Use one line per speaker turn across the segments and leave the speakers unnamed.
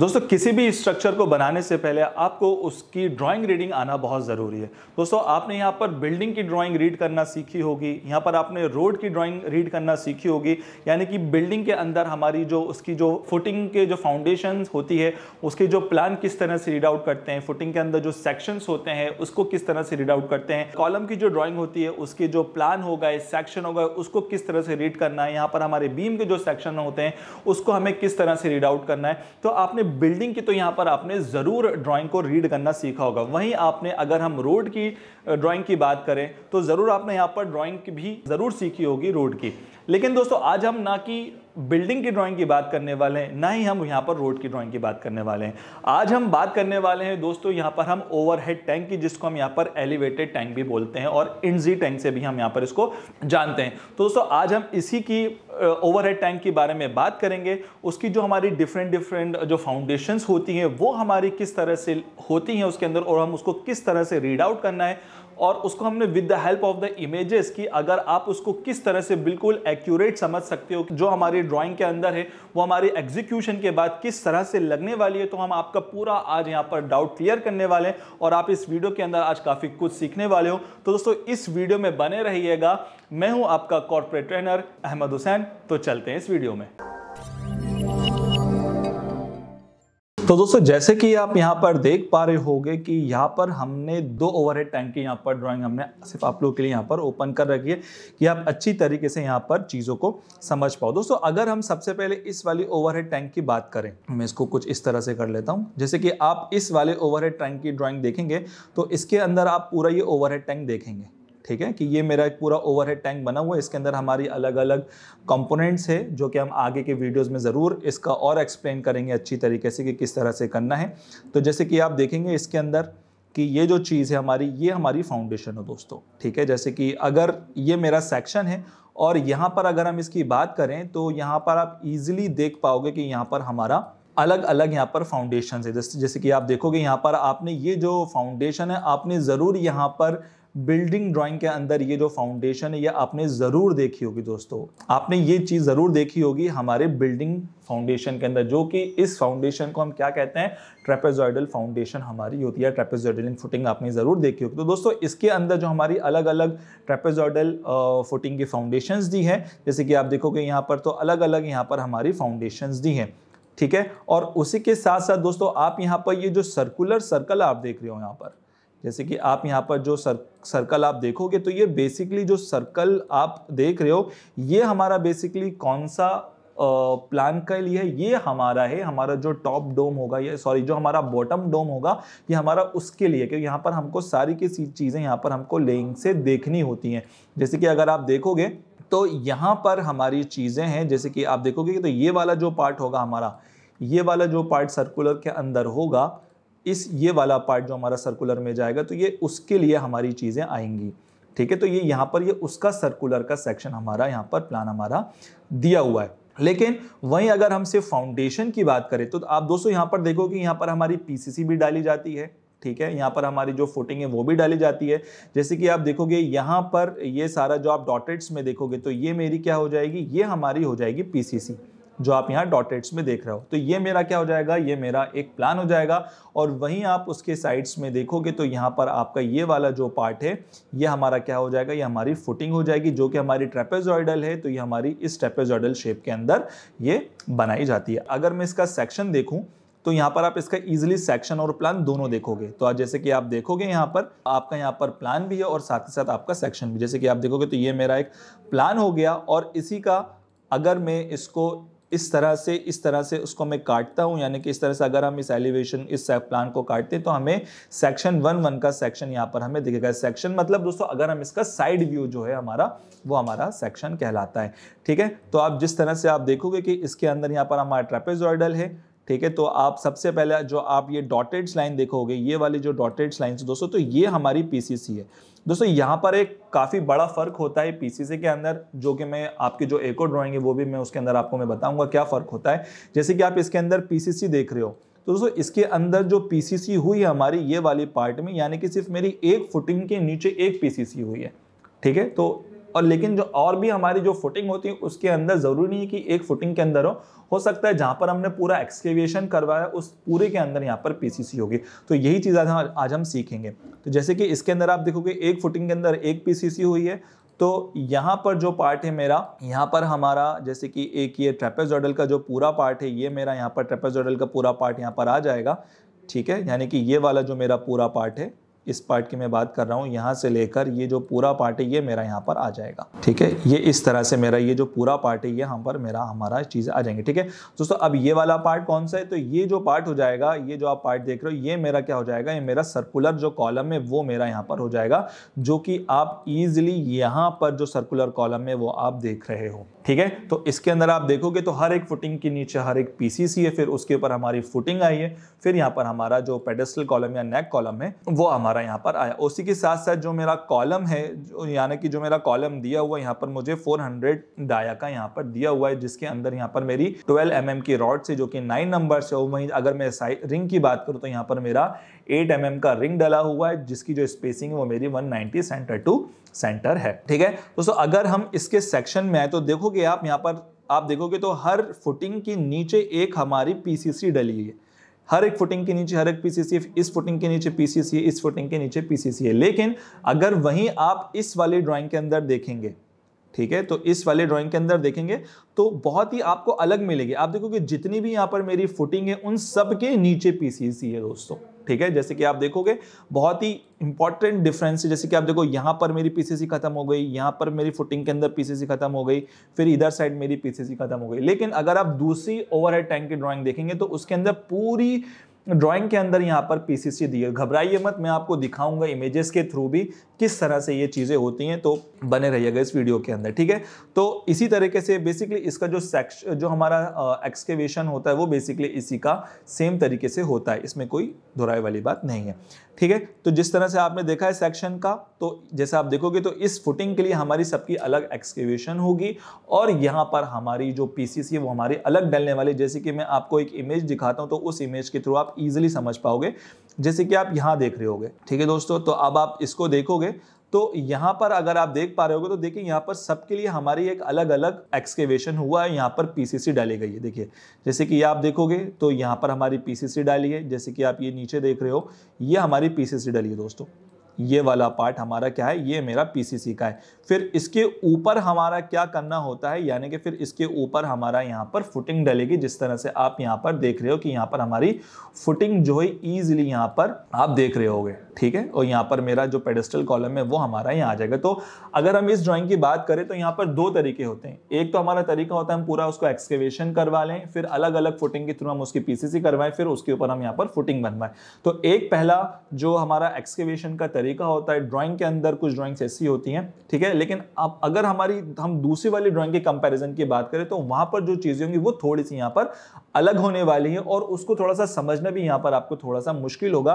दोस्तों किसी भी स्ट्रक्चर को बनाने से पहले आपको उसकी ड्राइंग रीडिंग आना बहुत ज़रूरी है दोस्तों आपने यहाँ पर बिल्डिंग की ड्राइंग रीड करना सीखी होगी यहाँ पर आपने रोड की ड्राइंग रीड करना सीखी होगी यानी कि बिल्डिंग के अंदर हमारी जो उसकी जो फुटिंग के जो फाउंडेशन होती है उसके जो प्लान किस तरह से रीड आउट करते हैं फुटिंग के अंदर जो सेक्शंस होते हैं उसको किस तरह से रीड आउट करते हैं कॉलम की जो ड्राॅइंग होती है उसके जो प्लान हो गए सेक्शन हो गए उसको किस तरह से रीड करना है यहाँ पर हमारे बीम के जो सेक्शन होते हैं उसको हमें किस तरह से रीड आउट करना है तो आपने बिल्डिंग की तो यहाँ पर आपने ज़रूर ड्राइंग को रीड करना सीखा होगा वहीं आपने अगर हम रोड की ड्राइंग की बात करें तो ज़रूर आपने यहाँ पर ड्राइंग भी ज़रूर सीखी होगी रोड की लेकिन दोस्तों आज हम ना कि बिल्डिंग की ड्राइंग की बात करने वाले हैं ना ही हम यहाँ पर रोड की ड्राइंग की बात करने वाले हैं आज हम बात करने वाले हैं दोस्तों यहाँ पर हम ओवरहेड टैंक की जिसको हम यहाँ पर एलिवेटेड टैंक भी बोलते हैं और इनजी टैंक से भी हम यहाँ पर इसको जानते हैं तो दोस्तों आज हम इसी की ओवरहेड टैंक के बारे में बात करेंगे उसकी जो हमारी डिफरेंट डिफरेंट जो फाउंडेशंस होती हैं वो हमारी किस तरह से होती हैं उसके अंदर और हम उसको किस तरह से रीड आउट करना है और उसको हमने with the help of the images की अगर आप उसको किस तरह से बिल्कुल एक्यूरेट समझ सकते हो जो हमारी ड्राइंग के अंदर है वो हमारी एग्जीक्यूशन के बाद किस तरह से लगने वाली है तो हम आपका पूरा आज यहाँ पर डाउट क्लियर करने वाले हैं और आप इस वीडियो के अंदर आज काफ़ी कुछ सीखने वाले हो तो दोस्तों इस वीडियो में बने रहिएगा मैं हूँ आपका कॉरपोरेट ट्रेनर अहमद हुसैन तो चलते हैं इस वीडियो में तो दोस्तों जैसे कि आप यहाँ पर देख पा रहे होंगे कि यहाँ पर हमने दो ओवरहेड टैंक की यहाँ पर ड्राइंग हमने सिर्फ आप लोगों के लिए यहाँ पर ओपन कर रखी है कि आप अच्छी तरीके से यहाँ पर चीज़ों को समझ पाओ दोस्तों अगर हम सबसे पहले इस वाली ओवरहेड टैंक की बात करें मैं इसको कुछ इस तरह से कर लेता हूँ जैसे कि आप इस वाले ओवरहेड टैंक की ड्रॉइंग देखेंगे तो इसके अंदर आप पूरा ये ओवरहेड टैंक देखेंगे ठीक है कि ये मेरा एक पूरा ओवरहेड टैंक बना हुआ है इसके अंदर हमारी अलग अलग कंपोनेंट्स है जो कि हम आगे के वीडियोस में ज़रूर इसका और एक्सप्लेन करेंगे अच्छी तरीके से कि किस तरह से करना है तो जैसे कि आप देखेंगे इसके अंदर कि ये जो चीज़ है हमारी ये हमारी फाउंडेशन है दोस्तों ठीक है जैसे कि अगर ये मेरा सेक्शन है और यहाँ पर अगर हम इसकी बात करें तो यहाँ पर आप ईजिली देख पाओगे कि यहाँ पर हमारा अलग अलग यहाँ पर फाउंडेशन है जैसे जैसे कि आप देखोगे यहाँ पर आपने ये जो फाउंडेशन है आपने ज़रूर यहाँ पर बिल्डिंग ड्राइंग के अंदर ये जो फाउंडेशन है ये आपने ज़रूर देखी होगी दोस्तों आपने ये चीज़ ज़रूर देखी होगी हमारे बिल्डिंग फाउंडेशन के अंदर जो कि इस फाउंडेशन को हम क्या कहते हैं ट्रेपेजॉइडल फाउंडेशन हमारी होती है ट्रेपेजॉइडल फुटिंग आपने ज़रूर देखी होगी तो दोस्तों इसके अंदर जो हमारी अलग अलग ट्रेपेजॉइडल फुटिंग की फाउंडेशन दी हैं जैसे कि आप देखोगे यहाँ पर तो अलग अलग यहाँ पर हमारी फाउंडेशन दी हैं ठीक है और उसी के साथ साथ दोस्तों आप यहाँ पर ये जो सर्कुलर सर्कल आप देख रहे हो यहाँ पर जैसे कि आप यहाँ पर जो सर सर्कल आप देखोगे तो ये बेसिकली जो सर्कल आप देख रहे हो ये हमारा बेसिकली कौन सा प्लान के लिए ये हमारा है हमारा जो टॉप डोम होगा ये सॉरी जो हमारा बॉटम डोम होगा ये हमारा उसके लिए क्योंकि यहाँ पर हमको सारी की चीज़ें यहाँ पर हमको लेंग से देखनी होती हैं जैसे कि अगर आप देखोगे तो यहाँ पर हमारी चीज़ें हैं जैसे कि आप देखोगे तो ये वाला जो पार्ट होगा हमारा ये वाला जो पार्ट सर्कुलर के अंदर होगा इस ये वाला पार्ट जो हमारा सर्कुलर में जाएगा तो ये उसके लिए हमारी चीज़ें आएंगी ठीक है तो ये यहाँ पर ये उसका सर्कुलर का सेक्शन हमारा यहाँ पर प्लान हमारा दिया हुआ है लेकिन वहीं अगर हम सिर्फ फाउंडेशन की बात करें तो आप दोस्तों यहाँ पर देखो कि यहाँ पर हमारी पीसीसी भी डाली जाती है ठीक है यहाँ पर हमारी जो फुटिंग है वो भी डाली जाती है जैसे कि आप देखोगे यहाँ पर ये सारा जो आप डॉटेट्स में देखोगे तो ये मेरी क्या हो जाएगी ये हमारी हो जाएगी पीसीसी जो आप यहाँ डॉटेट्स में देख रहे हो तो ये मेरा क्या हो जाएगा ये मेरा एक प्लान हो जाएगा और वहीं आप उसके साइड्स में देखोगे तो यहाँ पर आपका ये वाला जो पार्ट है ये हमारा क्या हो जाएगा ये हमारी फुटिंग हो जाएगी जो कि हमारी ट्रेपेजॉइडल है तो ये हमारी इस ट्रेपेजॉइडल शेप के अंदर ये बनाई जाती है अगर मैं इसका सेक्शन देखूँ तो यहाँ पर आप इसका इजिली सेक्शन और प्लान दोनों देखोगे तो आज जैसे कि आप देखोगे यहाँ पर आपका यहाँ पर प्लान भी है और साथ ही साथ आपका सेक्शन भी जैसे कि आप देखोगे तो ये मेरा एक प्लान हो गया और इसी का अगर मैं इसको इस तरह से इस तरह से उसको मैं काटता हूँ यानी कि इस तरह से अगर हम इस एलिवेशन इस प्लान को काटते हैं तो हमें सेक्शन वन वन का सेक्शन यहाँ पर हमें दिखेगा सेक्शन मतलब दोस्तों अगर हम इसका साइड व्यू जो है हमारा वो हमारा सेक्शन कहलाता है ठीक है तो आप जिस तरह से आप देखोगे कि इसके अंदर यहाँ पर हमारा ट्रेपेजॉइडल है ठीक है तो आप सबसे पहले जो आप ये डॉटेड लाइन देखोगे ये वाली जो डॉटेड लाइन दोस्तों तो ये हमारी पीसीसी है दोस्तों यहाँ पर एक काफ़ी बड़ा फ़र्क होता है पी के अंदर जो कि मैं आपकी जो एको ड्राइंग है वो भी मैं उसके अंदर आपको मैं बताऊंगा क्या फ़र्क होता है जैसे कि आप इसके अंदर पी देख रहे हो तो दोस्तों इसके अंदर जो पी हुई है हमारी ये वाली पार्ट में यानी कि सिर्फ मेरी एक फुटिंग के नीचे एक पी हुई है ठीक है तो और लेकिन जो और भी हमारी जो फुटिंग होती है उसके अंदर ज़रूरी नहीं है कि एक फुटिंग के अंदर हो हो सकता है जहां पर हमने पूरा एक्सकेविएशन करवाया उस पूरे के अंदर यहाँ पर पीसीसी होगी तो यही चीज़ आज हम आज हम सीखेंगे तो जैसे कि इसके अंदर आप देखोगे एक फुटिंग के अंदर एक पीसीसी हुई है तो यहाँ पर जो पार्ट है मेरा यहाँ पर हमारा जैसे कि एक ये ट्रेपेजॉडल का जो पूरा पार्ट है ये मेरा यहाँ पर ट्रेपेजॉडल का पूरा पार्ट यहाँ पर आ जाएगा ठीक है यानी कि ये वाला जो मेरा पूरा पार्ट है इस पार्ट की मैं बात कर रहा हूँ यहाँ से लेकर ये जो पूरा पार्ट है ये मेरा यहाँ पर आ जाएगा ठीक है ये इस तरह से मेरा ये जो पूरा पार्ट है ये यहाँ पर मेरा हमारा चीज़ आ जाएंगे ठीक है दोस्तों अब ये वाला पार्ट कौन सा है तो ये जो पार्ट हो जाएगा ये जो आप पार्ट देख रहे हो ये मेरा क्या हो जाएगा ये मेरा सर्कुलर जो कॉलम है वो मेरा यहाँ पर हो जाएगा जो कि आप ईजिली यहाँ पर जो सर्कुलर कॉलम है वो आप देख रहे हो ठीक है तो इसके अंदर आप देखोगे तो हर एक फुटिंग के नीचे हर एक पीसीसी है फिर उसके ऊपर हमारी फुटिंग आई है फिर यहाँ पर हमारा जो पेडेस्टल कॉलम या नेक कॉलम है वो हमारा हमारा यहाँ पर आया उसी के साथ साथ जो मेरा कॉलम है यानी कि जो मेरा कॉलम दिया हुआ यहाँ पर मुझे 400 हंड्रेड डाया का यहाँ पर दिया हुआ है जिसके अंदर यहाँ पर मेरी 12 एम mm की रॉड से जो कि नाइन नंबर से वही अगर मैं साइड रिंग की बात करूँ तो यहाँ पर मेरा 8 एम mm का रिंग डला हुआ है जिसकी जो स्पेसिंग है वो मेरी वन सेंटर टू सेंटर है ठीक है दोस्तों अगर हम इसके सेक्शन में आए तो देखोगे आप यहाँ पर आप देखोगे तो हर फुटिंग के नीचे एक हमारी पीसीसी डली हुई है हर एक फुटिंग के नीचे हर एक पीसीसी इस फुटिंग के नीचे पीसीसी इस फुटिंग के नीचे पीसीसी है लेकिन अगर वहीं आप इस वाले ड्राइंग के अंदर देखेंगे ठीक है तो इस वाले ड्राइंग के अंदर देखेंगे तो बहुत ही आपको अलग मिलेगी आप देखोगे जितनी भी यहाँ पर मेरी फुटिंग है उन सब के नीचे पीसीसी है दोस्तों ठीक है जैसे कि आप देखोगे बहुत ही इंपॉर्टेंट डिफरेंस है जैसे कि आप देखो यहां पर मेरी पीसीसी खत्म हो गई यहां पर मेरी फुटिंग के अंदर पीसीसी खत्म हो गई फिर इधर साइड मेरी पीसीसी खत्म हो गई लेकिन अगर आप दूसरी ओवरहेड टैंक की ड्राइंग देखेंगे तो उसके अंदर पूरी ड्राइंग के अंदर यहाँ पर पीसीसी दी है घबराइए मत मैं आपको दिखाऊंगा इमेजेस के थ्रू भी किस तरह से ये चीज़ें होती हैं तो बने रहिएगा इस वीडियो के अंदर ठीक है तो इसी तरीके से बेसिकली इसका जो सेक्श जो हमारा एक्सकेवेशन होता है वो बेसिकली इसी का सेम तरीके से होता है इसमें कोई दोहराई वाली बात नहीं है ठीक है तो जिस तरह से आपने देखा है सेक्शन का तो जैसे आप देखोगे तो इस फुटिंग के लिए हमारी सबकी अलग एक्सकेवेशन होगी और यहाँ पर हमारी जो पीसीस है वो हमारे अलग डलने वाली जैसे कि मैं आपको एक इमेज दिखाता हूँ तो उस इमेज के थ्रू आप इजिली समझ पाओगे जैसे कि आप यहाँ देख रहे होगे ठीक है दोस्तों तो अब आप इसको देखोगे तो यहाँ पर अगर आप देख पा रहे हो तो देखिए यहाँ पर सबके लिए हमारी एक अलग अलग एक्सकेवेशन हुआ है यहाँ पर पीसीसी डाली गई है देखिए जैसे कि आप देखोगे तो यहाँ पर हमारी पीसीसी डाली है जैसे कि आप ये नीचे देख रहे हो ये हमारी पीसीसी डाली है दोस्तों ये वाला पार्ट हमारा क्या है ये मेरा पीसीसी का है फिर इसके ऊपर हमारा क्या करना होता है यानी कि फिर इसके ऊपर हमारा यहाँ पर फुटिंग डलेगी जिस तरह से आप यहाँ पर देख रहे हो कि यहाँ पर हमारी फुटिंग जो है ईजिली यहाँ पर आप देख रहे होगे ठीक है और यहाँ पर मेरा जो पेडेस्टल कॉलम है वो हमारा यहाँ आ जाएगा तो अगर हम इस ड्राइंग की बात करें तो यहाँ पर दो तरीके होते हैं एक तो हमारा तरीका होता है हम पूरा उसको एक्सकेवेशन करवा लें फिर अलग अलग फुटिंग के थ्रू हम उसकी पीसीसी करवाएं फिर उसके ऊपर हम यहाँ पर फुटिंग बनवाएं तो एक पहला जो हमारा एक्सकेवेशन का तरीका तरीका होता है ड्राइंग के अंदर कुछ ड्राइंग्स ऐसी होती हैं ठीक है लेकिन अब अगर हमारी हम दूसरी वाली ड्राइंग के कंपैरिजन की बात करें तो वहाँ पर जो चीज़ें होंगी वो थोड़ी सी यहाँ पर अलग होने वाली हैं और उसको थोड़ा सा समझना भी यहाँ पर आपको थोड़ा सा मुश्किल होगा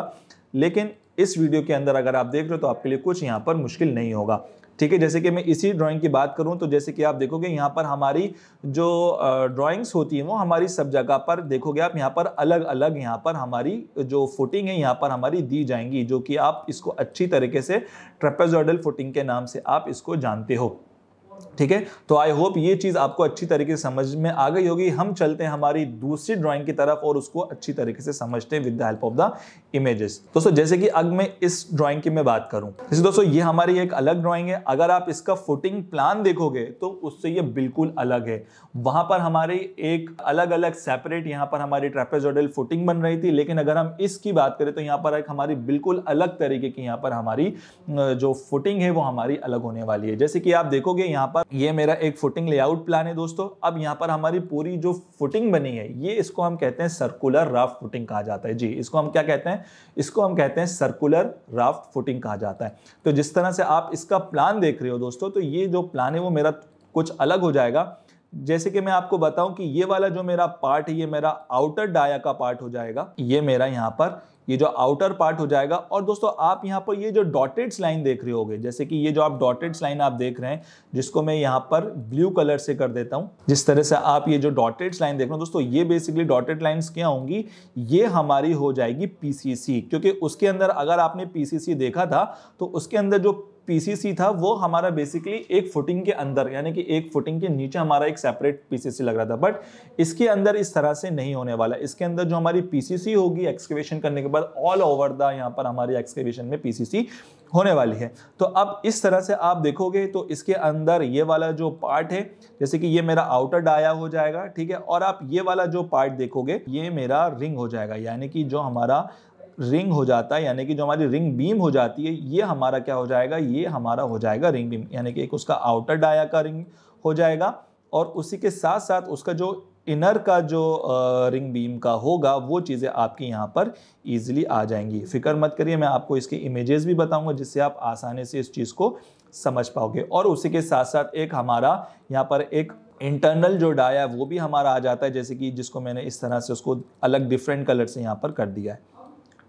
लेकिन इस वीडियो के अंदर अगर आप देख रहे हो तो आपके लिए कुछ यहाँ पर मुश्किल नहीं होगा ठीक है जैसे कि मैं इसी ड्राइंग की बात करूं तो जैसे कि आप देखोगे यहाँ पर हमारी जो ड्राइंग्स होती हैं वो हमारी सब जगह पर देखोगे आप यहाँ पर अलग अलग यहाँ पर हमारी जो फुटिंग है यहाँ पर हमारी दी जाएंगी जो कि आप इसको अच्छी तरीके से ट्रेपेजॉडल फुटिंग के नाम से आप इसको जानते हो ठीक है तो आई होप ये चीज़ आपको अच्छी तरीके से समझ में आ गई होगी हम चलते हैं हमारी दूसरी ड्राइंग की तरफ और उसको अच्छी तरीके से समझते हैं with the help of the images दोस्तों जैसे कि अब मैं इस ड्राइंग की मैं बात करूं जैसे दोस्तों ये हमारी एक अलग ड्राइंग है अगर आप इसका फुटिंग प्लान देखोगे तो उससे ये बिल्कुल अलग है वहां पर हमारी एक अलग अलग सेपरेट यहाँ पर हमारी ट्रेपेजोडल फुटिंग बन रही थी लेकिन अगर हम इसकी बात करें तो यहाँ पर एक हमारी बिल्कुल अलग तरीके की यहाँ पर हमारी जो फुटिंग है वो हमारी अलग होने वाली है जैसे कि आप देखोगे यहाँ पर ये मेरा एक फुटिंग लेआउट प्लान है दोस्तों अब यहाँ पर हमारी पूरी जो फुटिंग बनी है ये इसको हम कहते हैं सर्कुलर रफ फुटिंग कहा जाता है जी इसको हम क्या कहते हैं इसको हम कहते हैं सर्कुलर राफ्ट फुटिंग कहा जाता है तो जिस तरह से आप इसका प्लान देख रहे हो दोस्तों तो ये जो प्लान है वो मेरा कुछ अलग हो जाएगा जैसे कि मैं आपको बताऊं कि ये वाला जो मेरा पार्ट है ये मेरा आउटर डाया का पार्ट हो जाएगा ये मेरा यहाँ पर ये जो आउटर पार्ट हो जाएगा और दोस्तों आप यहाँ पर ये जो डॉटेड्स लाइन देख रहे होगे जैसे कि ये जो आप डॉटेड्स लाइन आप देख रहे हैं जिसको मैं यहाँ पर ब्लू कलर से कर देता हूँ जिस तरह से आप ये जो डॉटेड्स लाइन देख रहे हो दोस्तों ये बेसिकली डॉटेड लाइन्स क्या होंगी ये हमारी हो जाएगी पीसीसी क्योंकि उसके अंदर अगर आपने पीसीसी देखा था तो उसके अंदर जो पीसीसी था वो हमारा बेसिकली एक फुटिंग के अंदर यानी कि एक फुटिंग के नीचे हमारा एक सेपरेट पीसीसी लग रहा था बट इसके अंदर इस तरह से नहीं होने वाला इसके अंदर जो हमारी पीसीसी होगी एक्सकेवेशन करने के बाद ऑल ओवर द यहाँ पर हमारी एक्सकेवेशन में पीसीसी होने वाली है तो अब इस तरह से आप देखोगे तो इसके अंदर ये वाला जो पार्ट है जैसे कि ये मेरा आउटर डाया हो जाएगा ठीक है और आप ये वाला जो पार्ट देखोगे ये मेरा रिंग हो जाएगा यानी कि जो हमारा रिंग हो जाता है यानी कि जो हमारी रिंग बीम हो जाती है ये हमारा क्या हो जाएगा ये हमारा हो जाएगा रिंग बीम यानी कि एक उसका आउटर डाया का रिंग हो जाएगा और उसी के साथ साथ उसका जो इनर का जो रिंग बीम का होगा वो चीज़ें आपकी यहाँ पर ईजिली आ जाएंगी फिक्र मत करिए मैं आपको इसके इमेजेस भी बताऊँगा जिससे आप आसानी से इस चीज़ को समझ पाओगे और उसी के साथ साथ एक हमारा यहाँ पर एक इंटरनल जो डाया है वो भी हमारा आ जाता है जैसे कि जिसको मैंने इस तरह से उसको अलग डिफरेंट कलर से यहाँ पर कर दिया है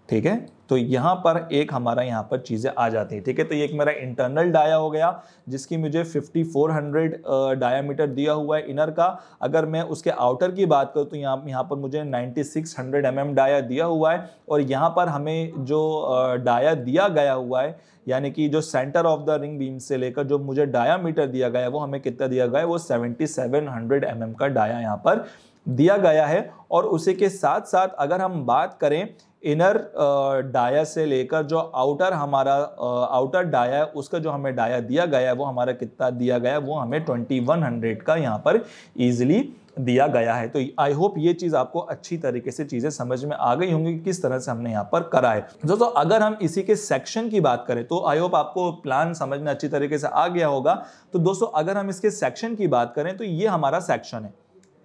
ठीक है तो यहाँ पर एक हमारा यहाँ पर चीज़ें आ जाती हैं ठीक है तो ये एक मेरा इंटरनल डाया हो गया जिसकी मुझे 5400 डायमीटर दिया हुआ है इनर का अगर मैं उसके आउटर की बात करूँ तो यहाँ यहाँ पर मुझे 9600 mm डाया दिया हुआ है और यहाँ पर हमें जो डाया दिया गया हुआ है यानी कि जो centre of the ring beam से लेकर जो मुझे डाया दिया गया है वो हमें कितना दिया गया है वो सेवेंटी सेवन mm का डाया यहाँ पर दिया गया है और उसी के साथ साथ अगर हम बात करें इनर डाया से लेकर जो आउटर हमारा आउटर डाया है उसका जो हमें डाया दिया गया है वो हमारा कितना दिया गया है वो हमें 2100 का यहाँ पर ईजिली दिया गया है तो आई होप ये चीज़ आपको अच्छी तरीके से चीज़ें समझ में आ गई होंगी कि किस तरह से हमने यहाँ पर करा है दोस्तों तो अगर हम इसी के सेक्शन की बात करें तो आई होप आपको प्लान समझ में अच्छी तरीके से आ गया होगा तो दोस्तों अगर हम इसके सेक्शन की बात करें तो ये हमारा सेक्शन है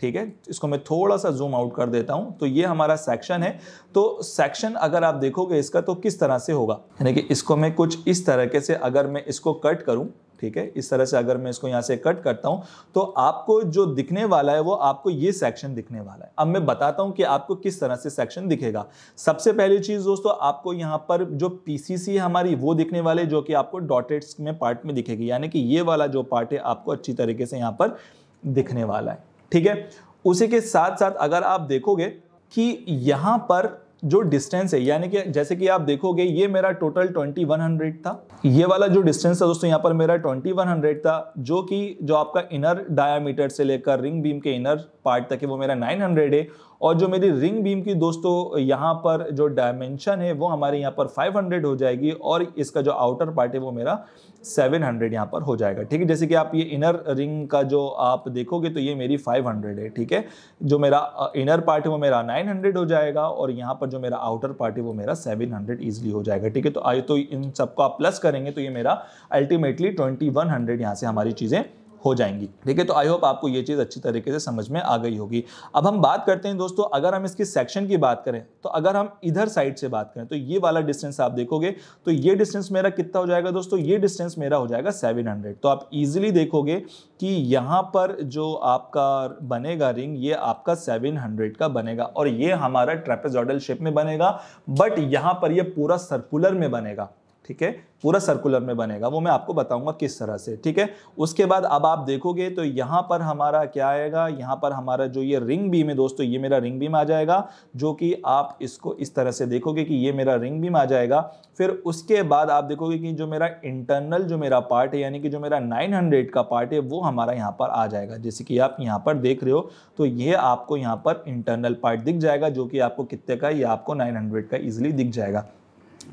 ठीक है इसको मैं थोड़ा सा जूम आउट कर देता हूं तो ये हमारा सेक्शन है तो सेक्शन अगर आप देखोगे इसका तो किस तरह से होगा यानी कि इसको मैं कुछ इस तरीके से अगर मैं इसको कट करूं ठीक है इस तरह से अगर मैं इसको यहां से कट करता हूँ तो आपको जो दिखने वाला है वो आपको ये सेक्शन दिखने वाला है अब मैं बताता हूं कि आपको किस तरह से सेक्शन दिखेगा सबसे पहली चीज़ दोस्तों आपको यहाँ पर जो पीसीसी हमारी वो दिखने वाले जो कि आपको डॉटेड्स में पार्ट में दिखेगी यानी कि ये वाला जो पार्ट है आपको अच्छी तरीके से यहाँ पर दिखने वाला है ठीक है उसी के साथ साथ अगर आप देखोगे कि यहाँ पर जो डिस्टेंस है यानी कि जैसे कि आप देखोगे ये मेरा टोटल 2100 था ये वाला जो डिस्टेंस था दोस्तों यहाँ पर मेरा 2100 था जो कि जो आपका इनर डायामीटर से लेकर रिंग बीम के इनर पार्ट तक है वो मेरा 900 है और जो मेरी रिंग बीम की दोस्तों यहाँ पर जो डायमेंशन है वो हमारे यहाँ पर 500 हो जाएगी और इसका जो आउटर पार्ट है वो मेरा 700 हंड्रेड यहाँ पर हो जाएगा ठीक है जैसे कि आप ये इनर रिंग का जो आप देखोगे तो ये मेरी 500 है ठीक है जो मेरा इनर पार्ट है वो मेरा 900 हो जाएगा और यहाँ पर जो मेरा आउटर पार्ट है वो मेरा 700 हंड्रेड ईजिली हो जाएगा ठीक है तो आई तो इन सबको आप प्लस करेंगे तो ये मेरा अल्टीमेटली ट्वेंटी वन यहाँ से हमारी चीज़ें हो जाएंगी ठीक है तो आई होप आपको ये चीज़ अच्छी तरीके से समझ में आ गई होगी अब हम बात करते हैं दोस्तों अगर हम इसकी सेक्शन की बात करें तो अगर हम इधर साइड से बात करें तो ये वाला डिस्टेंस आप देखोगे तो ये डिस्टेंस मेरा कितना हो जाएगा दोस्तों ये डिस्टेंस मेरा हो जाएगा सेवन तो आप इजिली देखोगे कि यहाँ पर जो आपका बनेगा रिंग ये आपका सेवन का बनेगा और ये हमारा ट्रेपेजॉडल शेप में बनेगा बट यहाँ पर ये पूरा सर्कुलर में बनेगा ठीक है पूरा सर्कुलर में बनेगा वो मैं आपको बताऊंगा किस तरह से ठीक है उसके बाद अब आप देखोगे तो यहाँ पर हमारा क्या आएगा यहाँ पर हमारा जो ये रिंग बीम है दोस्तों ये मेरा रिंग बीम आ जाएगा जो कि आप इसको इस तरह से देखोगे कि ये मेरा रिंग बीम आ जाएगा फिर उसके बाद आप देखोगे कि जो मेरा इंटरनल जो मेरा पार्ट है यानी कि जो मेरा नाइन का पार्ट है वो हमारा यहाँ पर आ जाएगा जैसे कि आप यहाँ पर देख रहे हो तो ये आपको यहाँ पर इंटरनल पार्ट दिख जाएगा जो कि आपको कितने का ये आपको नाइन का ईजिली दिख जाएगा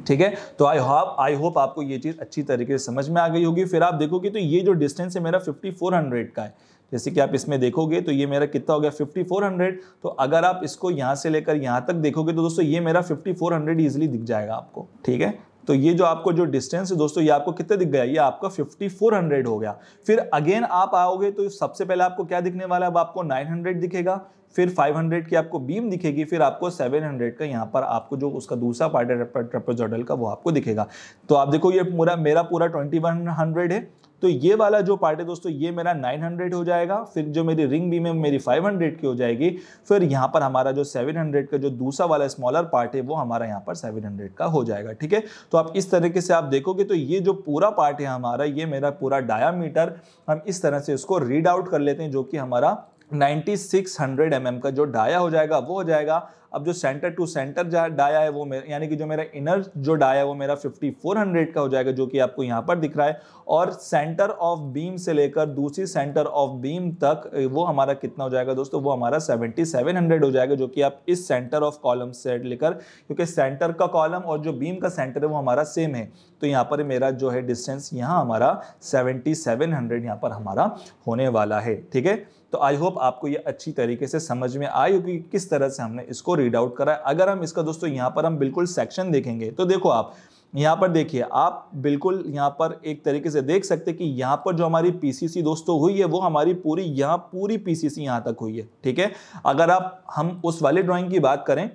ठीक है तो आई होप आई होप आपको ये चीज़ अच्छी तरीके से समझ में आ गई होगी फिर आप देखोगे तो ये जो डिस्टेंस है मेरा 5400 का है जैसे कि आप इसमें देखोगे तो ये मेरा कितना हो गया 5400 तो अगर आप इसको यहां से लेकर यहां तक देखोगे तो दोस्तों ये मेरा 5400 इजीली दिख जाएगा आपको ठीक है तो ये जो आपको जो डिस्टेंस है दोस्तों ये आपको कितने दिख गया ये आपका 5400 हो गया फिर अगेन आप आओगे तो सबसे पहले आपको क्या दिखने वाला है अब आपको 900 दिखेगा फिर 500 की आपको बीम दिखेगी फिर आपको 700 का यहाँ पर आपको जो उसका दूसरा पार्ट है ट्रेपोजोडल का वो आपको दिखेगा तो आप देखो ये पूरा मेरा पूरा ट्वेंटी है तो ये वाला जो पार्ट है दोस्तों ये मेरा 900 हो जाएगा फिर जो मेरी रिंग बीम है मेरी 500 की हो जाएगी फिर यहाँ पर हमारा जो 700 का जो दूसरा वाला स्मॉलर पार्ट है वो हमारा यहाँ पर 700 का हो जाएगा ठीक है तो आप इस तरीके से आप देखोगे तो ये जो पूरा पार्ट है हमारा ये मेरा पूरा डायामीटर हम इस तरह से इसको रीड आउट कर लेते हैं जो कि हमारा 9600 mm का जो डाया हो जाएगा वो हो जाएगा अब जो सेंटर टू सेंटर डाया है वो यानी कि जो मेरा इनर जो डाया है वो मेरा 5400 का हो जाएगा जो कि आपको यहाँ पर दिख रहा है और सेंटर ऑफ बीम से लेकर दूसरी सेंटर ऑफ बीम तक वो हमारा कितना हो जाएगा दोस्तों वो हमारा 7700 हो जाएगा जो कि आप इस सेंटर ऑफ कॉलम से लेकर क्योंकि सेंटर का कॉलम और जो बीम का सेंटर है वो हमारा सेम है तो यहाँ पर मेरा जो है डिस्टेंस यहाँ हमारा हंड्रेड यहाँ पर हमारा होने वाला है ठीक है तो आई होप आपको ये अच्छी तरीके से समझ में आई होगी कि किस तरह से हमने इसको रीड आउट करा है अगर हम इसका दोस्तों यहाँ पर हम बिल्कुल सेक्शन देखेंगे तो देखो आप यहाँ पर देखिए आप बिल्कुल यहाँ पर एक तरीके से देख सकते हैं कि यहाँ पर जो हमारी पीसीसी दोस्तों हुई है वो हमारी पूरी यहाँ पूरी पीसीसी यहाँ तक हुई है ठीक है अगर आप हम उस वाले ड्राइंग की बात करें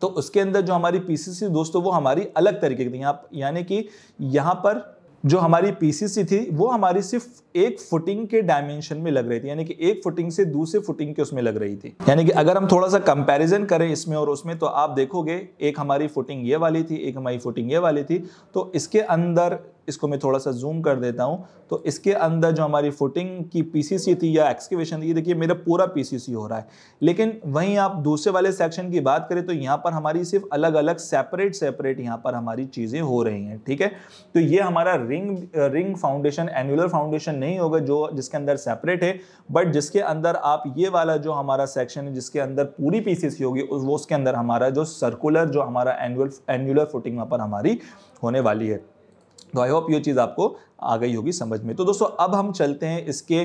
तो उसके अंदर जो हमारी पीसीसी दोस्तों वो हमारी अलग तरीके की थी यहाँ यानी कि यहाँ पर जो हमारी पीसीसी थी वो हमारी सिर्फ एक फुटिंग के डायमेंशन में लग रही थी यानी कि एक फुटिंग से दूसरे फुटिंग के उसमें लग रही थी यानी कि अगर हम थोड़ा सा कंपैरिजन करें इसमें और उसमें तो आप देखोगे एक हमारी फुटिंग ये वाली थी एक हमारी फुटिंग ये वाली थी तो इसके अंदर इसको मैं थोड़ा सा जूम कर देता हूँ तो इसके अंदर जो हमारी फुटिंग की पीसीसी थी या एक्सकेवेशन थी देखिए मेरा पूरा पीसीसी हो रहा है लेकिन वहीं आप दूसरे वाले सेक्शन की बात करें तो यहाँ पर हमारी सिर्फ अलग अलग सेपरेट सेपरेट यहाँ पर हमारी चीज़ें हो रही हैं ठीक है तो ये हमारा ring ring foundation annular foundation नहीं होगा जो जिसके अंदर सेपरेट है बट जिसके अंदर आप ये वाला जो हमारा सेक्शन है जिसके अंदर पूरी पी होगी वो उसके अंदर हमारा जो सर्कुलर जो हमारा एनुअल एनुलर फुटिंग वहाँ पर हमारी होने वाली है तो आई होप ये चीज़ आपको आ गई होगी समझ में तो दोस्तों अब हम चलते हैं इसके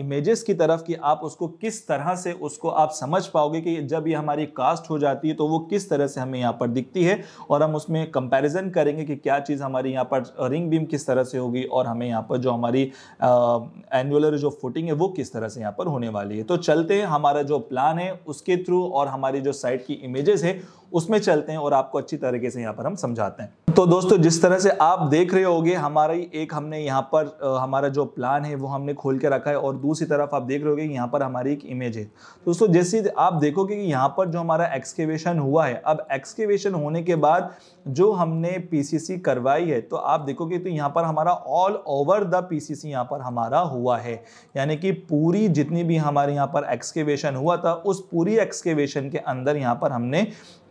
इमेजेस की तरफ कि आप उसको किस तरह से उसको आप समझ पाओगे कि जब ये हमारी कास्ट हो जाती है तो वो किस तरह से हमें यहाँ पर दिखती है और हम उसमें कंपैरिजन करेंगे कि क्या चीज़ हमारी यहाँ पर रिंग बीम किस तरह से होगी और हमें यहाँ पर जो हमारी एनुअलर जो फुटिंग है वो किस तरह से यहाँ पर होने वाली है तो चलते हैं हमारा जो प्लान है उसके थ्रू और हमारी जो साइट की इमेजेस है उसमें चलते हैं और आपको अच्छी तरीके से यहाँ पर हम समझाते हैं तो दोस्तों जिस तरह से आप देख रहे होगे हमारा रही एक हमने यहाँ पर हमारा जो प्लान है वो हमने खोल के रखा है और दूसरी तरफ आप देख रहे हो यहाँ पर हमारी एक इमेज है दोस्तों जैसे आप देखोगे कि यहाँ पर जो हमारा एक्सकेवेशन हुआ है अब एक्सकेवेशन होने के बाद जो हमने पीसीसी करवाई है तो आप देखोगे तो यहाँ पर हमारा ऑल ओवर द पीसीसी यहाँ पर हमारा हुआ है यानी कि पूरी जितनी भी हमारे यहाँ पर एक्सकेवेशन हुआ था उस पूरी एक्सकेवेशन के अंदर यहाँ पर हमने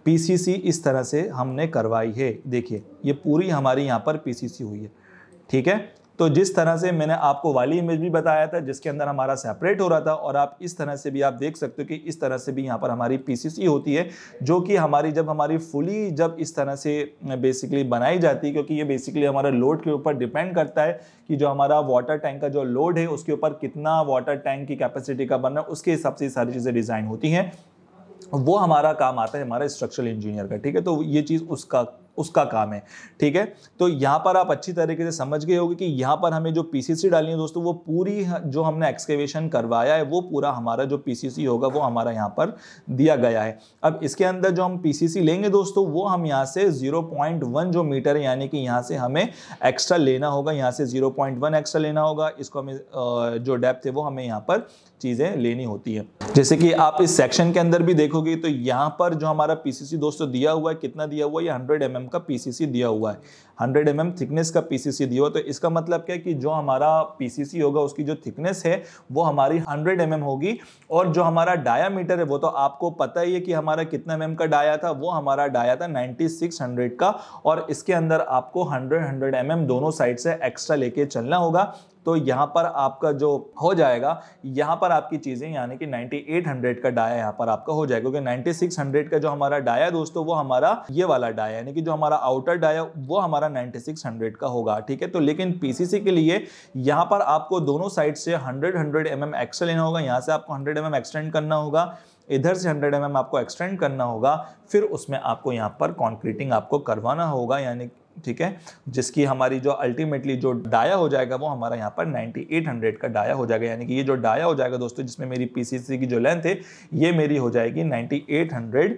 पीसीसी इस तरह से हमने करवाई है देखिए ये पूरी हमारी यहाँ पर पीसीसी हुई है ठीक है तो जिस तरह से मैंने आपको वाली इमेज भी बताया था जिसके अंदर हमारा सेपरेट हो रहा था और आप इस तरह से भी आप देख सकते हो कि इस तरह से भी यहाँ पर हमारी पीसीसी होती है जो कि हमारी जब हमारी फुली जब इस तरह से बेसिकली बनाई जाती है क्योंकि ये बेसिकली हमारा लोड के ऊपर डिपेंड करता है कि जो हमारा वाटर टैंक का जो लोड है उसके ऊपर कितना वाटर टैंक की कैपेसिटी का बन रहा है उसके हिसाब से सारी चीज़ें डिज़ाइन होती हैं वो हमारा काम आता है हमारा स्ट्रक्चरल इंजीनियर का ठीक है तो ये चीज़ उसका उसका काम है ठीक है तो यहाँ पर आप अच्छी तरीके से समझ गए होगी कि यहाँ पर हमें जो पीसीसी डालनी है दोस्तों वो पूरी जो हमने एक्सकेवेशन करवाया है वो पूरा हमारा जो पीसीसी होगा वो हमारा यहाँ पर दिया गया है अब इसके अंदर जो हम पीसीसी लेंगे दोस्तों वो हम यहाँ से 0.1 जो मीटर है यानी कि यहाँ से हमें एक्स्ट्रा लेना होगा यहाँ से जीरो एक्स्ट्रा लेना होगा इसको हमें जो डेप्थ है वो हमें यहाँ पर चीज़ें लेनी होती है जैसे कि आप इस सेक्शन के अंदर भी देखोगे तो यहाँ पर जो हमारा पीसीसी दोस्तों दिया हुआ है कितना दिया हुआ है ये हंड्रेड एम का पीसीसी दिया हुआ है 100 एम थिकनेस का पीसीसी दिया हुआ तो इसका मतलब क्या है कि जो हमारा पीसीसी होगा उसकी जो थिकनेस है वो हमारी 100 एम होगी और जो हमारा डायामीटर है वो तो आपको पता ही है कि हमारा कितना एम का डाया था वो हमारा डाया था 9600 का और इसके अंदर आपको 100 100 एम दोनों साइड से एक्स्ट्रा लेके चलना होगा तो यहाँ पर आपका जो हो जाएगा यहाँ पर आपकी चीज़ें यानी कि 9800 का डाया यहाँ पर आपका हो जाएगा क्योंकि 9600 का जो हमारा डाया दोस्तों वो हमारा ये वाला डाया यानी कि जो हमारा आउटर डाया वो हमारा 9600 का होगा ठीक है तो लेकिन पीसीसी के लिए यहाँ पर आपको दोनों साइड से हंड्रेड हंड्रेड एम एक्स्ट्रा लेना होगा यहाँ से आपको हंड्रेड एम एक्सटेंड करना होगा इधर से 100 एम mm आपको एक्सटेंड करना होगा फिर उसमें आपको यहाँ पर कॉन्क्रीटिंग आपको करवाना होगा यानी ठीक है जिसकी हमारी जो अल्टीमेटली जो डाया हो जाएगा वो हमारा यहाँ पर 9800 का डाया हो जाएगा यानी कि ये जो डाया हो जाएगा दोस्तों जिसमें मेरी पी की जो लेंथ है ये मेरी हो जाएगी 9800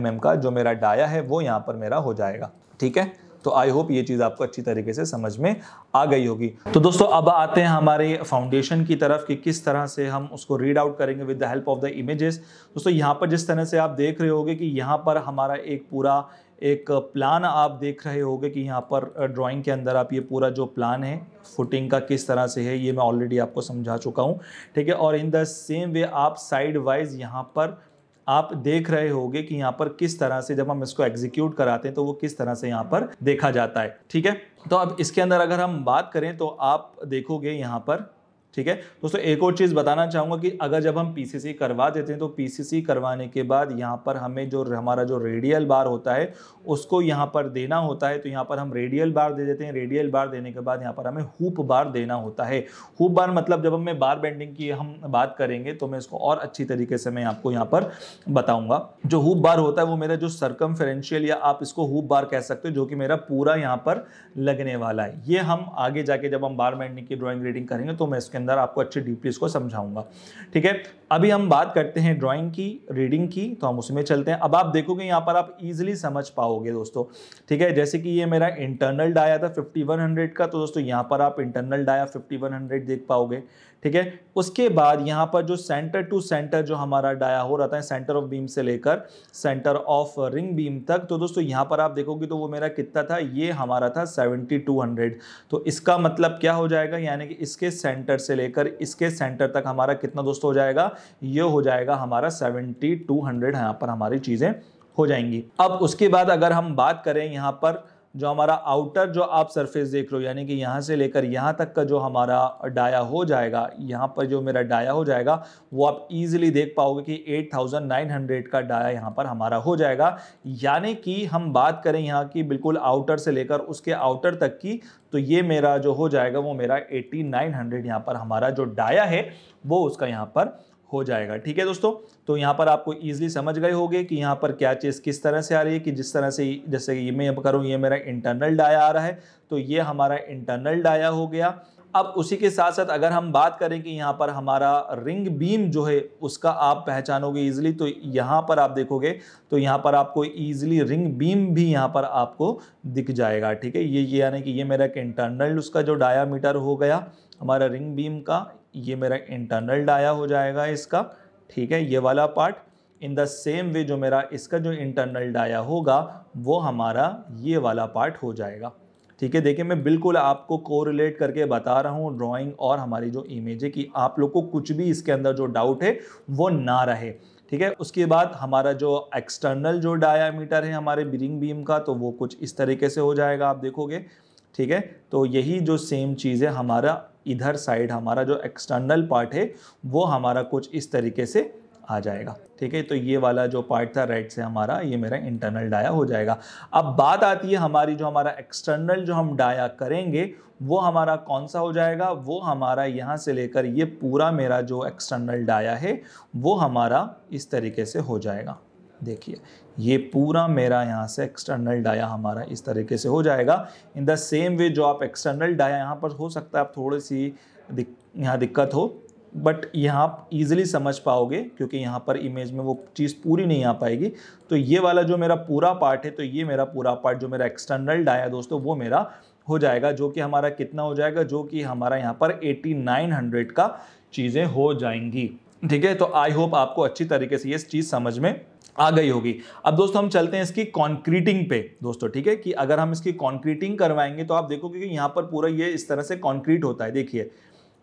mm का जो मेरा डाया है वो यहाँ पर मेरा हो जाएगा ठीक है तो आई होप ये चीज़ आपको अच्छी तरीके से समझ में आ गई होगी तो दोस्तों अब आते हैं हमारे फाउंडेशन की तरफ कि किस तरह से हम उसको रीड आउट करेंगे with the help of the images दोस्तों यहाँ पर जिस तरह से आप देख रहे होगे कि यहाँ पर हमारा एक पूरा एक प्लान आप देख रहे होगे कि यहाँ पर ड्राइंग के अंदर आप ये पूरा जो प्लान है फुटिंग का किस तरह से है ये मैं ऑलरेडी आपको समझा चुका हूँ ठीक है और इन द सेम वे आप साइड वाइज यहाँ पर आप देख रहे होगे कि यहाँ पर किस तरह से जब हम इसको एग्जीक्यूट कराते हैं तो वो किस तरह से यहाँ पर देखा जाता है ठीक है तो अब इसके अंदर अगर हम बात करें तो आप देखोगे यहाँ पर ठीक है दोस्तों एक और चीज़ बताना चाहूँगा कि अगर जब हम पीसीसी करवा देते हैं तो पीसीसी करवाने के बाद यहाँ पर हमें जो हमारा जो रेडियल बार होता है उसको यहाँ पर देना होता है तो यहाँ पर हम रेडियल बार दे देते हैं रेडियल बार देने के बाद यहाँ पर हमें हुप बार देना होता है हुप बार मतलब जब हमें बार बेंडिंग की हम बात करेंगे तो मैं इसको और अच्छी तरीके से मैं आपको यहाँ पर बताऊँगा जो हुप बार होता है वो मेरा जो सरकम या आप इसको हुप बार कह सकते हो जो कि मेरा पूरा यहाँ पर लगने वाला है ये हम आगे जाके जब हम बार बेंडिंग की ड्रॉइंग रीडिंग करेंगे तो मैं इसके अंदर आपको अच्छे डीपली इसको समझाऊंगा ठीक है अभी हम बात करते हैं ड्राइंग की रीडिंग की तो हम उसमें चलते हैं अब आप देखोगे यहाँ पर आप इजिली समझ पाओगे दोस्तों ठीक है जैसे कि ये मेरा इंटरनल डाया था 5100 का तो दोस्तों यहाँ पर आप इंटरनल डाया 5100 देख पाओगे ठीक है उसके बाद यहाँ पर जो सेंटर टू सेंटर जो हमारा डाया हो रहता है सेंटर ऑफ बीम से लेकर सेंटर ऑफ रिंग बीम तक तो दोस्तों यहाँ पर आप देखोगे तो वो मेरा कितना था ये हमारा था 7200 तो इसका मतलब क्या हो जाएगा यानी कि इसके सेंटर से लेकर इसके सेंटर तक हमारा कितना दोस्तों हो जाएगा ये हो जाएगा हमारा सेवेंटी टू यहाँ पर हमारी चीज़ें हो जाएंगी अब उसके बाद अगर हम बात करें यहाँ पर जो हमारा आउटर जो आप सरफेस देख रहे हो यानी कि यहाँ से लेकर यहाँ तक का जो हमारा डाया हो जाएगा यहाँ पर जो मेरा डाया हो जाएगा वो आप इजीली देख पाओगे कि 8,900 का डाया यहाँ पर हमारा हो जाएगा यानी कि हम बात करें यहाँ की बिल्कुल आउटर से लेकर उसके आउटर तक की तो ये मेरा जो हो जाएगा वो मेरा 8,900 यहाँ पर हमारा जो डाया है वो उसका यहाँ पर हो जाएगा ठीक है दोस्तों तो यहाँ पर आपको ईजिली समझ गए होगे कि यहाँ पर क्या चीज़ किस तरह से आ रही है कि जिस तरह से जैसे कि मैं अब करूँ ये मेरा इंटरनल डाया आ रहा है तो ये हमारा इंटरनल डाया हो गया अब उसी के साथ साथ अगर हम बात करें कि यहाँ पर हमारा रिंग बीम जो है उसका आप पहचानोगे ईजिली तो यहाँ पर आप देखोगे तो यहाँ पर आपको ईजिली रिंग बीम भी यहाँ पर आपको दिख जाएगा ठीक है ये यानी कि ये मेरा इंटरनल उसका जो डाया हो गया हमारा रिंग बीम का ये मेरा इंटरनल डाया हो जाएगा इसका ठीक है ये वाला part in the same way जो मेरा इसका जो इंटरनल डाया होगा वो हमारा ये वाला पार्ट हो जाएगा ठीक है देखिए मैं बिल्कुल आपको कोरिलेट करके बता रहा हूँ ड्राइंग और हमारी जो इमेज है कि आप लोग को कुछ भी इसके अंदर जो डाउट है वो ना रहे ठीक है उसके बाद हमारा जो एक्सटर्नल जो डायामीटर है हमारे बिरिंग बीम का तो वो कुछ इस तरीके से हो जाएगा आप देखोगे ठीक है तो यही जो सेम चीज़ है हमारा इधर साइड हमारा जो एक्सटर्नल पार्ट है वो हमारा कुछ इस तरीके से आ जाएगा ठीक है तो ये वाला जो पार्ट था राइट से हमारा ये मेरा इंटरनल डाया हो जाएगा अब बात आती है हमारी जो हमारा एक्सटर्नल जो हम डाया करेंगे वो हमारा कौन सा हो जाएगा वो हमारा यहाँ से लेकर ये पूरा मेरा जो एक्सटर्नल डाया है वो हमारा इस तरीके से हो जाएगा देखिए ये पूरा मेरा यहाँ से एक्सटर्नल डाया हमारा इस तरीके से हो जाएगा इन द सेम वे जो आप एक्सटर्नल डाया यहाँ पर हो सकता है आप थोड़ी सी दिक, यहाँ दिक्कत हो बट यहाँ आप ईजिली समझ पाओगे क्योंकि यहाँ पर इमेज में वो चीज़ पूरी नहीं आ पाएगी तो ये वाला जो मेरा पूरा पार्ट है तो ये मेरा पूरा पार्ट जो मेरा एक्सटर्नल डाया दोस्तों वो मेरा हो जाएगा जो कि हमारा कितना हो जाएगा जो कि हमारा यहाँ पर 8900 का चीज़ें हो जाएंगी ठीक है तो आई होप आपको अच्छी तरीके से ये चीज़ समझ में आ गई होगी अब दोस्तों हम चलते हैं इसकी कॉन्क्रीटिंग पे दोस्तों ठीक है कि अगर हम इसकी कॉन्क्रीटिंग करवाएंगे तो आप देखोगे कि यहाँ पर पूरा ये इस तरह से कॉन्क्रीट होता है देखिए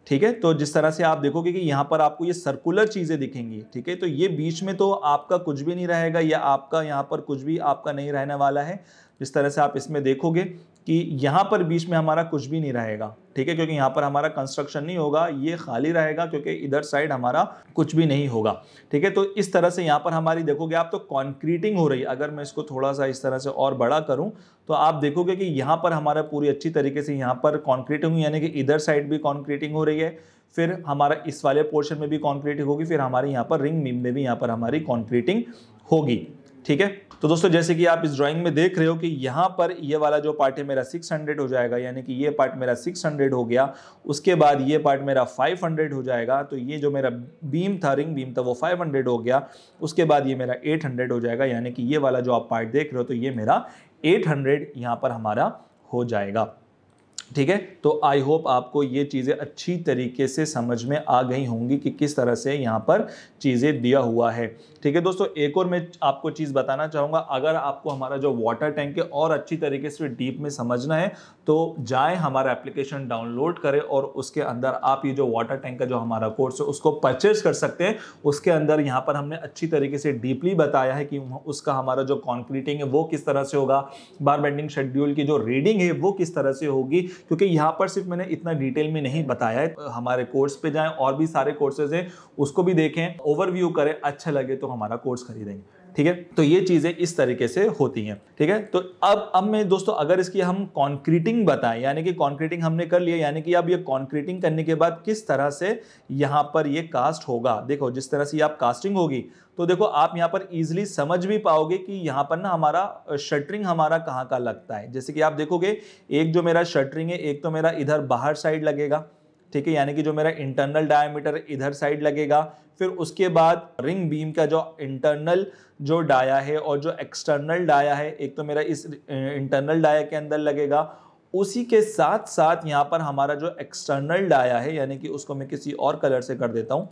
ठीक है तो जिस तरह से आप देखोगे कि यहाँ पर आपको ये सर्कुलर चीज़ें दिखेंगी ठीक है तो ये बीच में तो आपका कुछ भी नहीं रहेगा या आपका यहाँ पर कुछ भी आपका नहीं रहने वाला है जिस तरह से आप इसमें देखोगे कि यहाँ पर बीच में हमारा कुछ भी नहीं रहेगा ठीक है क्योंकि यहाँ पर हमारा कंस्ट्रक्शन नहीं होगा ये खाली रहेगा क्योंकि इधर साइड हमारा कुछ भी नहीं होगा ठीक है तो इस तरह से यहाँ पर हमारी देखोगे आप तो कॉन्क्रीटिंग हो रही है अगर मैं इसको थोड़ा सा इस तरह से और बड़ा करूँ तो आप देखोगे कि यहाँ पर हमारा पूरी अच्छी तरीके से यहाँ पर कॉन्क्रीटिंग यानी कि इधर साइड भी कॉन्क्रीटिंग हो रही है फिर हमारा इस वाले पोर्शन में भी कॉन्क्रीटिंग होगी फिर हमारे यहाँ पर रिंग में भी यहाँ पर हमारी कॉन्क्रीटिंग होगी ठीक है तो दोस्तों जैसे कि आप इस ड्राइंग में देख रहे हो कि यहाँ पर ये वाला जो पार्ट है मेरा 600 हो जाएगा यानी कि ये पार्ट मेरा 600 हो गया उसके बाद ये पार्ट मेरा 500 हो जाएगा तो ये जो मेरा बीम था रिंग बीम था वो 500 हो गया उसके बाद ये मेरा 800 हो जाएगा यानी कि ये वाला जो आप पार्ट देख रहे हो तो ये मेरा एट हंड्रेड यहाँ पर हमारा हो जाएगा ठीक है तो आई होप आपको ये चीज़ें अच्छी तरीके से समझ में आ गई होंगी कि किस तरह से यहाँ पर चीज़ें दिया हुआ है ठीक है दोस्तों एक और मैं आपको चीज़ बताना चाहूँगा अगर आपको हमारा जो वाटर टैंक है और अच्छी तरीके से डीप में समझना है तो जाएं हमारा एप्लीकेशन डाउनलोड करें और उसके अंदर आप ये जो वाटर टैंक का जो हमारा कोर्स है उसको परचेज कर सकते हैं उसके अंदर यहाँ पर हमने अच्छी तरीके से डीपली बताया है कि उसका हमारा जो कॉन्क्रीटिंग है वो किस तरह से होगा बार बेंडिंग शेड्यूल की जो रीडिंग है वो किस तरह से होगी क्योंकि यहाँ पर सिर्फ मैंने इतना डिटेल में नहीं बताया है हमारे कोर्स पर जाएँ और भी सारे कोर्सेज हैं उसको भी देखें ओवरव्यू करें अच्छा लगे तो हमारा कोर्स खरीदेंगे ठीक है तो ये चीज़ें इस तरीके से होती हैं ठीक है तो अब अब मैं दोस्तों अगर इसकी हम कॉन्क्रीटिंग बताएं यानी कि कॉन्क्रीटिंग हमने कर लिया यानी कि अब ये कॉन्क्रीटिंग करने के बाद किस तरह से यहाँ पर ये कास्ट होगा देखो जिस तरह से आप कास्टिंग होगी तो देखो आप यहाँ पर इजिली समझ भी पाओगे कि यहाँ पर ना हमारा शटरिंग हमारा कहाँ का लगता है जैसे कि आप देखोगे एक जो मेरा शटरिंग है एक तो मेरा इधर बाहर साइड लगेगा ठीक है यानी कि जो मेरा इंटरनल डायामीटर इधर साइड लगेगा फिर उसके बाद रिंग बीम का जो इंटरनल जो डाया है और जो एक्सटर्नल डाया है एक तो मेरा इस इंटरनल डाया के अंदर लगेगा उसी के साथ साथ यहाँ पर हमारा जो एक्सटर्नल डाया है यानी कि उसको मैं किसी और कलर से कर देता हूँ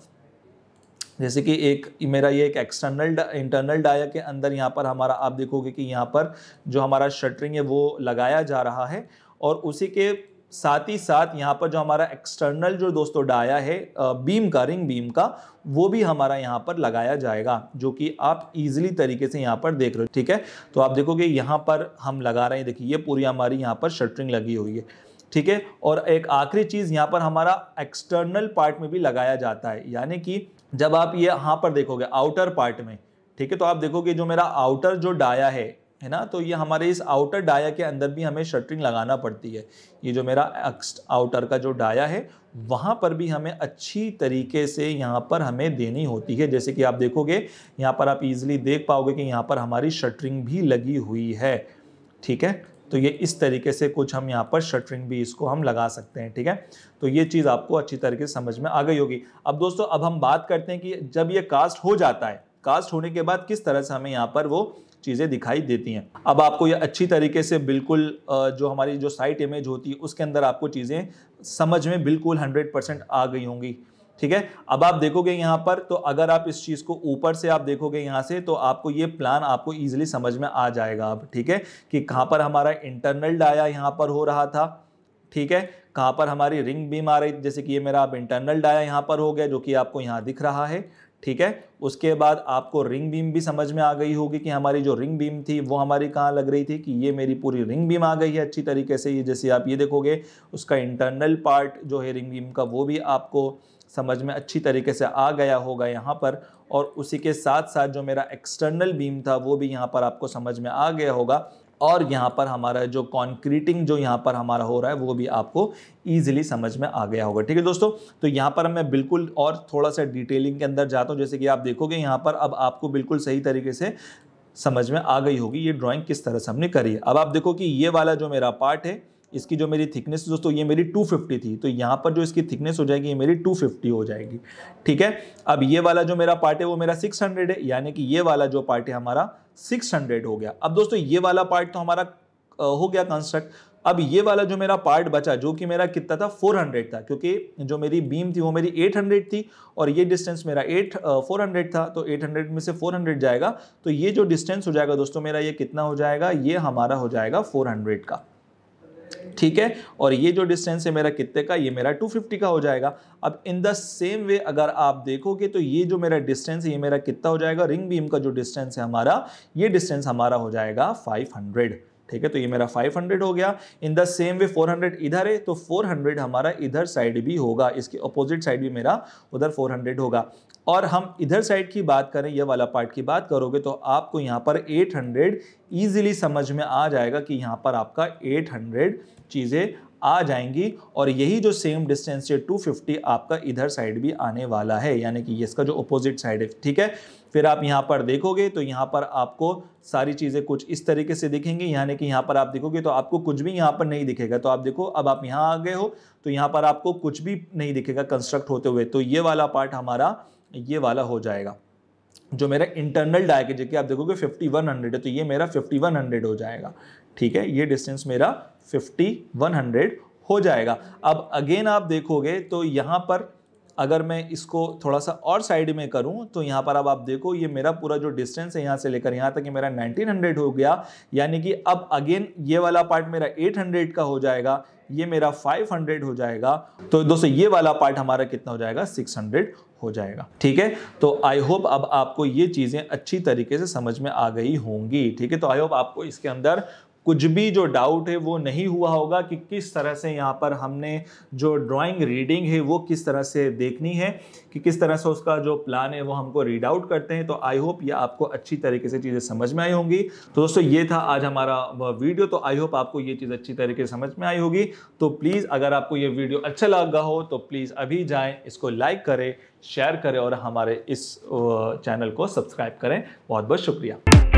जैसे कि एक मेरा ये एक एक्सटर्नल इंटरनल डाया के अंदर यहाँ पर हमारा आप देखोगे कि यहाँ पर जो हमारा शटरिंग है वो लगाया जा रहा है और उसी के साथ ही साथ यहाँ पर जो हमारा एक्सटर्नल जो दोस्तों डाया है बीम का रिंग बीम का वो भी हमारा यहाँ पर लगाया जाएगा जो कि आप इजीली तरीके से यहाँ पर देख रहे हो ठीक है तो आप देखोगे यहाँ पर हम लगा रहे हैं देखिए ये पूरी हमारी यहाँ पर शटरिंग लगी हुई है ठीक है और एक आखिरी चीज़ यहाँ पर हमारा एक्सटर्नल पार्ट में भी लगाया जाता है यानी कि जब आप ये यहाँ पर देखोगे आउटर पार्ट में ठीक है तो आप देखोगे जो मेरा आउटर जो डाया है है ना तो ये हमारे इस आउटर डाया के अंदर भी हमें शटरिंग लगाना पड़ती है ये जो मेरा आउटर का जो डाया है वहाँ पर भी हमें अच्छी तरीके से यहाँ पर हमें देनी होती है जैसे कि आप देखोगे यहाँ पर आप इजीली देख पाओगे कि यहाँ पर हमारी शटरिंग भी लगी हुई है ठीक है तो ये इस तरीके से कुछ हम यहाँ पर शटरिंग भी इसको हम लगा सकते हैं ठीक है तो ये चीज़ आपको अच्छी तरीके से समझ में आ गई होगी अब दोस्तों अब हम बात करते हैं कि जब ये कास्ट हो जाता है कास्ट होने के बाद किस तरह से हमें यहाँ पर वो चीज़ें दिखाई देती हैं अब आपको ये अच्छी तरीके से बिल्कुल जो हमारी जो साइट इमेज होती है उसके अंदर आपको चीज़ें समझ में बिल्कुल हंड्रेड परसेंट आ गई होंगी ठीक है अब आप देखोगे यहाँ पर तो अगर आप इस चीज़ को ऊपर से आप देखोगे यहाँ से तो आपको ये प्लान आपको ईजिली समझ में आ जाएगा अब ठीक है कि कहाँ पर हमारा इंटरनल डाया यहाँ पर हो रहा था ठीक है कहाँ पर हमारी रिंग बीम आ रही जैसे कि ये मेरा अब इंटरनल डाया यहाँ पर हो गया जो कि आपको यहाँ दिख रहा है ठीक है उसके बाद आपको रिंग बीम भी समझ में आ गई होगी कि हमारी जो रिंग बीम थी वो हमारी कहाँ लग रही थी कि ये मेरी पूरी रिंग बीम आ गई है अच्छी तरीके से ये जैसे आप ये देखोगे उसका इंटरनल पार्ट जो है रिंग बीम का वो भी आपको समझ में अच्छी तरीके से आ गया होगा यहाँ पर और उसी के साथ साथ जो मेरा एक्सटर्नल बीम था वो भी यहाँ पर आपको समझ में आ गया होगा और यहाँ पर हमारा जो कॉन्क्रीटिंग जो यहाँ पर हमारा हो रहा है वो भी आपको ईजिली समझ में आ गया होगा ठीक है दोस्तों तो यहाँ पर मैं बिल्कुल और थोड़ा सा डिटेलिंग के अंदर जाता हूँ जैसे कि आप देखोगे यहाँ पर अब आपको बिल्कुल सही तरीके से समझ में आ गई होगी ये ड्राइंग किस तरह से हमने करी है अब आप देखो कि ये वाला जो मेरा पार्ट है इसकी जो मेरी थिकनेस दोस्तों ये मेरी 250 थी तो यहाँ पर जो इसकी थिकनेस हो जाएगी ये मेरी 250 हो जाएगी ठीक है अब ये वाला जो मेरा पार्ट है वो मेरा 600 है यानी कि ये वाला जो पार्ट है हमारा सिक्स हंड्रेड हो गया अब दोस्तों ये वाला पार्ट तो हमारा हो गया कंस्ट्रक्ट अब ये वाला जो मेरा पार्ट बचा जो कि मेरा कितना था 400 था क्योंकि जो मेरी बीम थी वो मेरी 800 थी और ये डिस्टेंस मेरा 8 400 था तो 800 में से 400 जाएगा तो ये जो डिस्टेंस हो जाएगा दोस्तों मेरा ये कितना हो जाएगा ये हमारा हो जाएगा 400 का ठीक है और ये जो डिस्टेंस है मेरा कितने का ये मेरा 250 का हो जाएगा अब इन द सेम वे अगर आप देखोगे तो ये जो मेरा डिस्टेंस है ये मेरा कितना हो जाएगा रिंग बीम का जो डिस्टेंस है हमारा ये डिस्टेंस हमारा हो जाएगा 500 ठीक है तो ये मेरा 500 हो गया इन द सेम वे 400 इधर है तो 400 हमारा इधर साइड भी होगा इसके अपोजिट साइड भी मेरा उधर 400 होगा और हम इधर साइड की बात करें यह वाला पार्ट की बात करोगे तो आपको यहाँ पर 800 इजीली समझ में आ जाएगा कि यहाँ पर आपका 800 चीज़ें आ जाएंगी और यही जो सेम डिस्टेंस ये 250 आपका इधर साइड भी आने वाला है यानी कि ये इसका जो अपोजिट साइड है ठीक है फिर आप यहाँ पर देखोगे तो यहाँ पर आपको सारी चीज़ें कुछ इस तरीके से दिखेंगी यानी कि यहाँ पर आप देखोगे तो आपको कुछ भी यहाँ पर नहीं दिखेगा तो आप देखो अब आप यहाँ आ गए हो तो यहाँ पर आपको कुछ भी नहीं दिखेगा कंस्ट्रक्ट होते हुए तो ये वाला पार्ट हमारा ये वाला हो जाएगा जो मेरा इंटरनल डायगेज है कि आप देखोगे 5100 है तो ये मेरा 5100 हो जाएगा ठीक है ये डिस्टेंस मेरा फिफ्टी वन हंड्रेड हो जाएगा अब अगेन आप देखोगे तो यहाँ पर अगर मैं इसको थोड़ा सा और साइड में करूं तो यहाँ पर अब आप देखो ये मेरा पूरा जो डिस्टेंस है यहाँ से लेकर यहाँ तक ये मेरा 1900 हो गया यानी कि अब अगेन ये वाला पार्ट मेरा 800 का हो जाएगा ये मेरा 500 हो जाएगा तो दोस्तों ये वाला पार्ट हमारा कितना हो जाएगा 600 हो जाएगा ठीक है तो आई होप अब आपको ये चीज़ें अच्छी तरीके से समझ में आ गई होंगी ठीक है तो आई होप आपको इसके अंदर कुछ भी जो डाउट है वो नहीं हुआ होगा कि किस तरह से यहाँ पर हमने जो ड्राइंग रीडिंग है वो किस तरह से देखनी है कि किस तरह से उसका जो प्लान है वो हमको रीड आउट करते हैं तो आई होप ये आपको अच्छी तरीके से चीज़ें समझ में आई होंगी तो दोस्तों ये था आज हमारा वीडियो तो आई होप आपको ये चीज़ अच्छी तरीके से समझ में आई होगी तो प्लीज़ अगर आपको ये वीडियो अच्छा लगा हो तो प्लीज़ अभी जाएँ इसको लाइक करें शेयर करें और हमारे इस चैनल को सब्सक्राइब करें बहुत बहुत शुक्रिया